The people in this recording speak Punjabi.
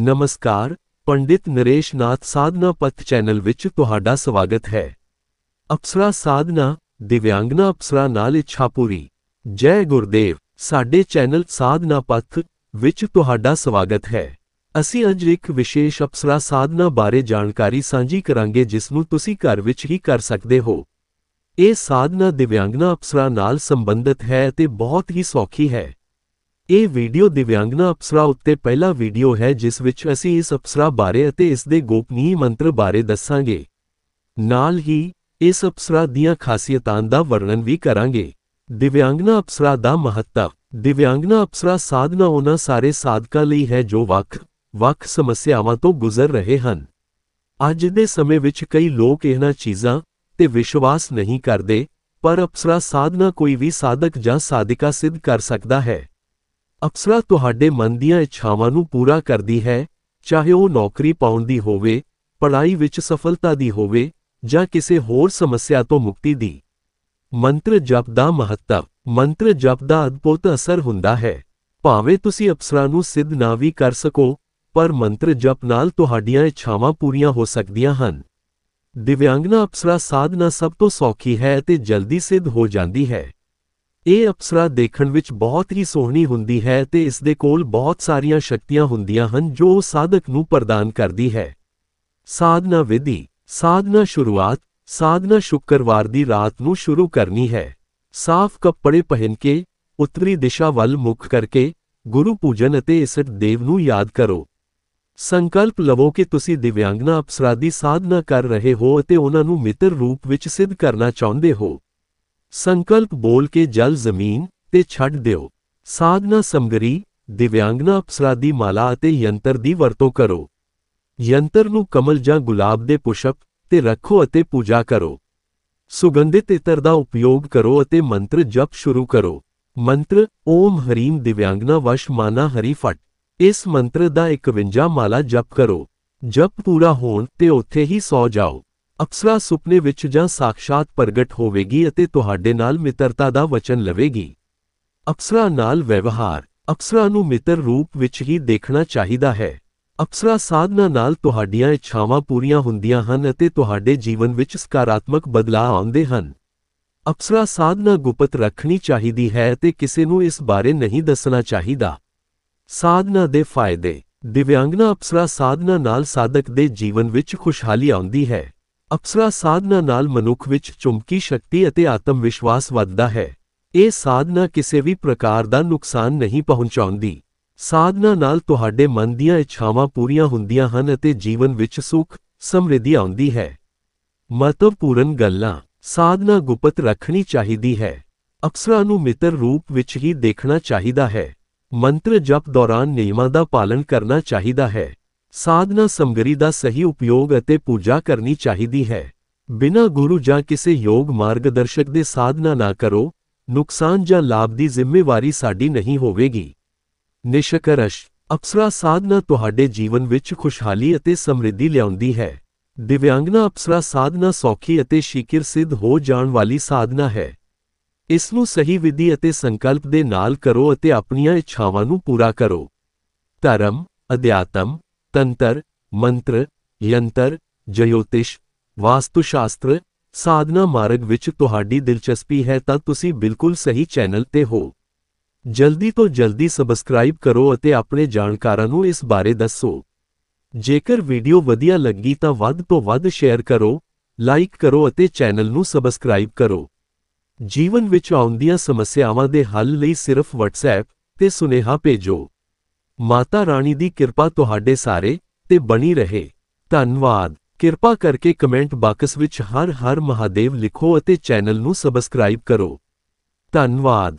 ਨਮਸਕਾਰ ਪੰਡਿਤ ਨਰੇਸ਼ ਨਾਥ ਸਾਧਨਾ ਪਥ ਚੈਨਲ ਵਿੱਚ ਤੁਹਾਡਾ ਸਵਾਗਤ ਹੈ ਅਪਸਰਾ ਸਾਧਨਾ ਦਿਵਿਆਂਗਨਾ ਅਪਸਰਾ ਨਾਲ ਇੱਛਾ ਜੈ ਗੁਰਦੇਵ ਸਾਡੇ ਚੈਨਲ ਸਾਧਨਾ ਪਥ ਵਿੱਚ ਤੁਹਾਡਾ ਸਵਾਗਤ ਹੈ ਅਸੀਂ ਅੱਜ ਇੱਕ ਵਿਸ਼ੇਸ਼ ਅਪਸਰਾ ਸਾਧਨਾ ਬਾਰੇ ਜਾਣਕਾਰੀ ਸਾਂਝੀ ਕਰਾਂਗੇ ਜਿਸ ਨੂੰ ਤੁਸੀਂ ਘਰ ਵਿੱਚ ਹੀ ਕਰ ਸਕਦੇ ਹੋ ਇਹ ਸਾਧਨਾ ਦਿਵਿਆਂਗਨਾ ਅਪਸਰਾ ਨਾਲ ਸੰਬੰਧਿਤ ਹੈ ਤੇ ਬਹੁਤ ਹੀ ਸੌਖੀ ਹੈ ਇਹ ਵੀਡੀਓ ਦਿਵਿਆਂਗਨਾ ਅਪਸਰਾ ਉੱਤੇ ਪਹਿਲਾ ਵੀਡੀਓ ਹੈ ਜਿਸ ਵਿੱਚ ਅਸੀਂ ਇਸ ਅਪਸਰਾ ਬਾਰੇ ਅਤੇ ਇਸ ਦੇ ਗੋਪਨੀਯ ਮੰਤਰ ਬਾਰੇ ਦੱਸਾਂਗੇ ਨਾਲ ਹੀ ਇਸ ਅਪਸਰਾ ਦੀਆਂ ਖਾਸੀਅਤਾਂ ਦਾ ਵਰਣਨ ਵੀ ਕਰਾਂਗੇ ਦਿਵਿਆਂਗਨਾ ਅਪਸਰਾ ਦਾ ਮਹੱਤਵ ਦਿਵਿਆਂਗਨਾ ਅਪਸਰਾ ਸਾਧਨਾ ਉਹਨਾਂ ਸਾਰੇ ਸਾਧਕਾਂ ਲਈ ਹੈ ਜੋ ਵਕ ਵਕ ਸਮੱਸਿਆਵਾਂ ਤੋਂ ਗੁਜ਼ਰ ਰਹੇ ਹਨ ਅੱਜ ਦੇ ਸਮੇਂ ਵਿੱਚ ਕਈ ਲੋਕ ਇਹਨਾਂ ਚੀਜ਼ਾਂ ਤੇ ਵਿਸ਼ਵਾਸ ਨਹੀਂ ਕਰਦੇ ਪਰ ਅਪਸਰਾ ਸਾਧਨਾ ਕੋਈ ਵੀ ਸਾਧਕ ਜਾਂ ਸਾਧਿਕਾ ਸਿੱਧ ਕਰ ਸਕਦਾ ਹੈ ਅਪਸਰਾ ਤੁਹਾਡੇ ਮਨ ਦੀਆਂ ਇੱਛਾਵਾਂ ਨੂੰ ਪੂਰਾ ਕਰਦੀ ਹੈ ਚਾਹੇ ਉਹ ਨੌਕਰੀ ਪਾਉਣ ਦੀ ਹੋਵੇ ਪੜ੍ਹਾਈ ਵਿੱਚ ਸਫਲਤਾ ਦੀ ਹੋਵੇ ਜਾਂ ਕਿਸੇ ਹੋਰ ਸਮੱਸਿਆ ਤੋਂ ਮੁਕਤੀ ਦੀ ਮੰਤਰ ਜਪ ਦਾ ਮਹੱਤਵ ਮੰਤਰ ਜਪ ਦਾ ਅਦਭੁਤ ਅਸਰ ਹੁੰਦਾ ਹੈ ਭਾਵੇਂ ਤੁਸੀਂ ਅਪਸਰਾ ਨੂੰ ਸਿੱਧ ਨਾ ਵੀ ਕਰ ਸਕੋ ਪਰ ਮੰਤਰ ਜਪ ਨਾਲ ਤੁਹਾਡੀਆਂ ਇੱਛਾਵਾਂ ਪੂਰੀਆਂ ਹੋ ਸਕਦੀਆਂ ਹਨ ਦਿਵਿਆਂਗਨਾ ਅਪਸਰਾ ਸਾਧਨਾ ਸਭ ਤੋਂ ਸੌਖੀ ਹੈ ਤੇ ਜਲਦੀ ਸਿੱਧ ਹੋ ਜਾਂਦੀ ਹੈ ਇਹ ਅਪਸਰਾ ਦੇਖਣ ਵਿੱਚ ਬਹੁਤ ਹੀ ਸੋਹਣੀ ਹੁੰਦੀ ਹੈ ਤੇ ਇਸ ਦੇ ਕੋਲ ਬਹੁਤ ਸਾਰੀਆਂ ਸ਼ਕਤੀਆਂ ਹੁੰਦੀਆਂ ਹਨ ਜੋ ਸਾਧਕ ਨੂੰ ਪ੍ਰਦਾਨ ਕਰਦੀ ਹੈ ਸਾਧਨਾ ਵਿਧੀ ਸਾਧਨਾ ਸ਼ੁਰੂਆਤ ਸਾਧਨਾ ਸ਼ੁੱਕਰਵਾਰ ਦੀ ਰਾਤ ਨੂੰ ਸ਼ੁਰੂ ਕਰਨੀ ਹੈ ਸਾਫ਼ ਕੱਪੜੇ ਪਹਿਨ ਕੇ ਉੱਤਰੀ ਦਿਸ਼ਾ ਵੱਲ ਮੁਖ ਕਰਕੇ ਗੁਰੂ ਪੂਜਨ ਅਤੇ ਇਸਟ ਦੇਵ ਨੂੰ ਯਾਦ ਕਰੋ ਸੰਕਲਪ ਲਵੋ ਕਿ ਤੁਸੀਂ ਦਿਵਿਆਂਗਨਾ ਅਪਸਰਾ ਦੀ ਸਾਧਨਾ ਕਰ ਰਹੇ ਹੋ ਅਤੇ ਉਹਨਾਂ ਨੂੰ ਮਿੱਤਰ ਰੂਪ ਵਿੱਚ ਸਿੱਧ ਕਰਨਾ ਚਾਹੁੰਦੇ ਹੋ ਸੰਕਲਪ ਬੋਲ ਕੇ ਜਲ ਜ਼ਮੀਨ ਤੇ ਛੱਡ ਦਿਓ ਸਾਧਨਾ ਸਮਗਰੀ ਦਿਵਿਆੰਗਨਾ ਅਪਸਰਾ ਦੀ ਮਾਲਾ ਅਤੇ ਯੰਤਰ ਦੀ ਵਰਤੋਂ ਕਰੋ ਯੰਤਰ ਨੂੰ ਕਮਲ ਜਾਂ ਗੁਲਾਬ ਦੇ ਪੁਸ਼ਪ ਤੇ ਰੱਖੋ ਅਤੇ ਪੂਜਾ ਕਰੋ ਸੁਗੰਧਿਤ ਇਤਰ ਦਾ ਉਪਯੋਗ ਕਰੋ ਅਤੇ ਮੰਤਰ ਜਪ ਸ਼ੁਰੂ ਕਰੋ ਮੰਤਰ ਓਮ ਹਰੀਮ ਦਿਵਿਆੰਗਨਾ ਵਸ਼ ਮਾਨਾ ਹਰੀ ਫਟ ਇਸ ਮੰਤਰ ਦਾ 51 ਮਾਲਾ ਜਪ ਕਰੋ ਜਪ ਪੂਰਾ ਹੋਣ ਤੇ ਉੱਥੇ ਹੀ ਸੌ ਜਾਓ ਅਪਸਰਾ ਸੁਪਨੇ ਵਿੱਚ ਜਾਂ ਸਾਖਸ਼ਾਤ ਪ੍ਰਗਟ ਹੋਵੇਗੀ ਅਤੇ ਤੁਹਾਡੇ ਨਾਲ ਮਿੱਤਰਤਾ ਦਾ ਵਚਨ ਲਵੇਗੀ ਅਪਸਰਾ ਨਾਲ ਵਿਵਹਾਰ ਅਪਸਰਾ ਨੂੰ ਮਿੱਤਰ ਰੂਪ ਵਿੱਚ ਹੀ ਦੇਖਣਾ ਚਾਹੀਦਾ ਹੈ ਅਪਸਰਾ ਸਾਧਨਾ ਨਾਲ ਤੁਹਾਡੀਆਂ ਇੱਛਾਵਾਂ ਪੂਰੀਆਂ ਹੁੰਦੀਆਂ ਹਨ ਅਤੇ ਤੁਹਾਡੇ ਜੀਵਨ ਵਿੱਚ ਸਕਾਰਾਤਮਕ ਬਦਲਾਅ ਆਉਂਦੇ ਹਨ ਅਪਸਰਾ ਸਾਧਨਾ ਗੁਪਤ ਰੱਖਣੀ ਚਾਹੀਦੀ ਹੈ ਅਤੇ ਕਿਸੇ ਨੂੰ ਇਸ ਬਾਰੇ ਨਹੀਂ ਦੱਸਣਾ ਚਾਹੀਦਾ ਸਾਧਨਾ ਦੇ ਫਾਇਦੇ ਦਿਵਿਆਂਗਨਾ ਅਪਸਰਾ ਸਾਧਨਾ ਨਾਲ ਸਾਧਕ ਦੇ ਜੀਵਨ ਵਿੱਚ ਖੁਸ਼ਹਾਲੀ ਆਉਂਦੀ ਹੈ ਅਪਸਰਾ ਸਾਧਨਾ ਨਾਲ ਮਨੁੱਖ ਵਿੱਚ ਚੁੰਬਕੀ ਸ਼ਕਤੀ ਅਤੇ ਆਤਮ ਵਿਸ਼ਵਾਸ ਵੱਧਦਾ ਹੈ ਇਹ ਸਾਧਨਾ ਕਿਸੇ ਵੀ ਪ੍ਰਕਾਰ ਦਾ ਨੁਕਸਾਨ ਨਹੀਂ ਪਹੁੰਚਾਉਂਦੀ ਸਾਧਨਾ ਨਾਲ ਤੁਹਾਡੇ ਮਨ ਦੀਆਂ ਇੱਛਾਵਾਂ ਪੂਰੀਆਂ ਹੁੰਦੀਆਂ ਹਨ ਅਤੇ ਜੀਵਨ ਵਿੱਚ ਸੁਖ ਸਮ੍ਰਿੱਧੀ ਆਉਂਦੀ ਹੈ ਮਹੱਤਵਪੂਰਨ ਗੱਲਾਂ ਸਾਧਨਾ ਗੁਪਤ ਰੱਖਣੀ ਚਾਹੀਦੀ ਹੈ ਅਪਸਰਾ ਨੂੰ ਮਿੱਤਰ ਰੂਪ ਵਿੱਚ ਹੀ ਦੇਖਣਾ ਚਾਹੀਦਾ ਹੈ ਮੰਤਰ ਜਪ ਦੌਰਾਨ ਨਿਯਮਾਂ ਦਾ ਪਾਲਣ ਕਰਨਾ ਚਾਹੀਦਾ ਹੈ ਸਾਧਨਾ ਸਮਗਰੀ ਦਾ ਸਹੀ ਉਪਯੋਗ ਅਤੇ ਪੂਜਾ ਕਰਨੀ ਚਾਹੀਦੀ ਹੈ ਬਿਨਾ ਗੁਰੂ ਜਾਂ ਕਿਸੇ ਯੋਗ ਮਾਰਗਦਰਸ਼ਕ ਦੇ ਸਾਧਨਾ ਨਾ ਕਰੋ ਨੁਕਸਾਨ ਜਾਂ ਲਾਭ ਦੀ ਜ਼ਿੰਮੇਵਾਰੀ ਸਾਡੀ ਨਹੀਂ ਹੋਵੇਗੀ ਨਿਸ਼ਕਰਸ਼ ਅਪਸਰਾ ਸਾਧਨਾ ਤੁਹਾਡੇ ਜੀਵਨ ਵਿੱਚ ਖੁਸ਼ਹਾਲੀ ਅਤੇ ਸਮਰਿੱਧੀ ਲਿਆਉਂਦੀ ਹੈ ਦਿਵਿਆਂਗਨਾ ਅਪਸਰਾ ਸਾਧਨਾ ਸੌਖੀ ਅਤੇ ਸ਼ੀਕਿਰ ਸਿੱਧ ਹੋ ਜਾਣ ਵਾਲੀ ਸਾਧਨਾ ਹੈ ਇਸ ਨੂੰ ਸਹੀ ਵਿਧੀ ਅਤੇ ਸੰਕਲਪ ਦੇ ਨਾਲ ਕਰੋ ਅਤੇ ਆਪਣੀਆਂ ਇੱਛਾਵਾਂ ਨੂੰ ਪੂਰਾ ਕਰੋ ਧਰਮ ਅਧਿਆਤਮ તંત્ર ਮੰਤਰ ਯੰਤਰ ਜਯੋਤਿਸ਼ ਵਾਸਤੁਸ਼ਾਸਤਰ ਸਾਧਨਾ ਮਾਰਗ ਵਿੱਚ ਤੁਹਾਡੀ ਦਿਲਚਸਪੀ ਹੈ ਤਾਂ ਤੁਸੀਂ ਬਿਲਕੁਲ ਸਹੀ ਚੈਨਲ ਤੇ ਹੋ ਜਲਦੀ ਤੋਂ ਜਲਦੀ ਸਬਸਕ੍ਰਾਈਬ ਕਰੋ ਅਤੇ ਆਪਣੇ ਜਾਣਕਾਰਾਂ ਨੂੰ ਇਸ ਬਾਰੇ ਦੱਸੋ ਜੇਕਰ ਵੀਡੀਓ ਵਧੀਆ ਲੱਗੀ ਤਾਂ ਵੱਧ ਤੋਂ ਵੱਧ ਸ਼ੇਅਰ ਕਰੋ ਲਾਈਕ ਕਰੋ ਅਤੇ ਚੈਨਲ ਨੂੰ ਸਬਸਕ੍ਰਾਈਬ ਕਰੋ ਜੀਵਨ ਵਿੱਚ ਆਉਂਦੀਆਂ ਸਮੱਸਿਆਵਾਂ ਦੇ ਹੱਲ ਲਈ ਸਿਰਫ WhatsApp ਤੇ ਸੁਨੇਹਾ ਭੇਜੋ ਮਾਤਾ ਰਾਣੀ ਦੀ ਕਿਰਪਾ ਤੁਹਾਡੇ ਸਾਰੇ ਤੇ ਬਣੀ ਰਹੇ ਧੰਨਵਾਦ ਕਿਰਪਾ ਕਰਕੇ ਕਮੈਂਟ ਬਾਕਸ ਵਿੱਚ ਹਰ ਹਰ ਮਹਾਦੇਵ ਲਿਖੋ ਅਤੇ ਚੈਨਲ ਨੂੰ ਸਬਸਕ੍ਰਾਈਬ ਕਰੋ ਧੰਨਵਾਦ